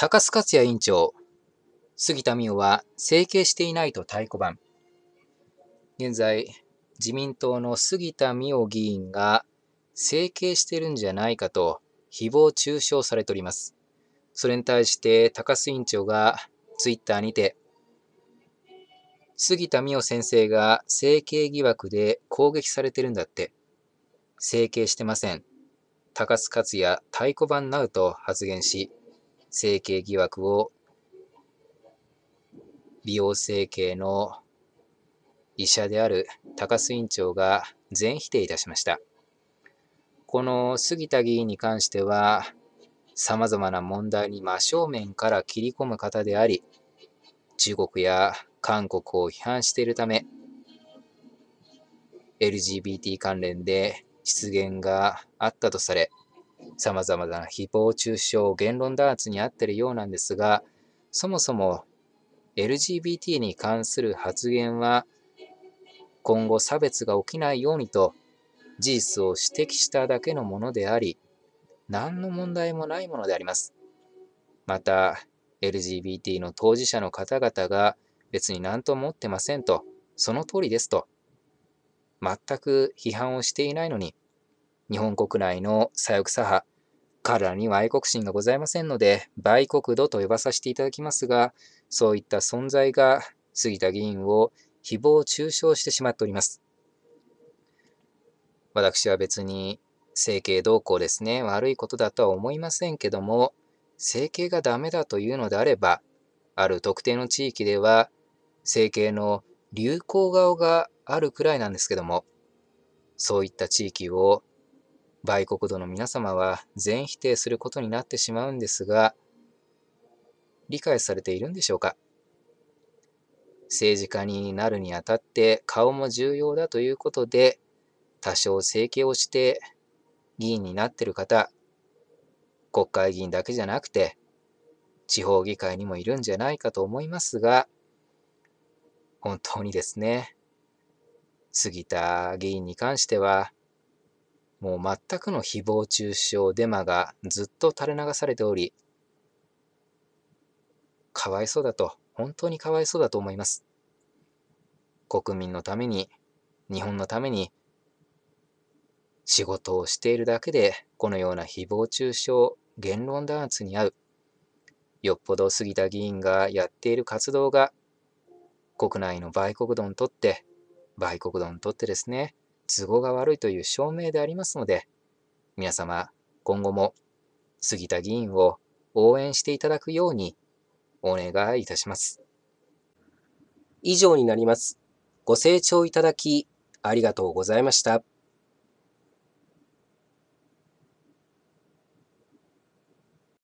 高須克也院長、杉田水脈は整形していないと太鼓判。現在、自民党の杉田水脈議員が整形してるんじゃないかと誹謗中傷されております。それに対して高須院長がツイッターにて、杉田水脈先生が整形疑惑で攻撃されてるんだって。整形してません。高須克也太鼓判なうと発言し、整形疑惑を美容整形の医者である高須院長が全否定いたしました。この杉田議員に関しては、さまざまな問題に真正面から切り込む方であり、中国や韓国を批判しているため、LGBT 関連で失言があったとされ、様々な誹謗中傷、言論弾圧にあってるようなんですが、そもそも LGBT に関する発言は、今後差別が起きないようにと事実を指摘しただけのものであり、何の問題もないものであります。また、LGBT の当事者の方々が別に何とも思ってませんと、その通りですと、全く批判をしていないのに、日本国内の左翼左派、彼らには愛国心がございませんので、売国度と呼ばさせていただきますが、そういった存在が杉田議員を誹謗中傷してしまっております。私は別に整形動向ですね、悪いことだとは思いませんけども、整形がダメだというのであれば、ある特定の地域では、整形の流行顔があるくらいなんですけども、そういった地域を売国土の皆様は全否定することになってしまうんですが、理解されているんでしょうか政治家になるにあたって顔も重要だということで、多少整形をして議員になっている方、国会議員だけじゃなくて、地方議会にもいるんじゃないかと思いますが、本当にですね、杉田議員に関しては、もう全くの誹謗中傷デマがずっと垂れ流されており、かわいそうだと、本当にかわいそうだと思います。国民のために、日本のために、仕事をしているだけで、このような誹謗中傷、言論弾圧に遭う。よっぽど杉田議員がやっている活動が、国内の売国奴にとって、売国奴にとってですね、都合が悪いという証明でありますので、皆様、今後も杉田議員を応援していただくようにお願いいたします。以上になります。ご清聴いただき、ありがとうございました。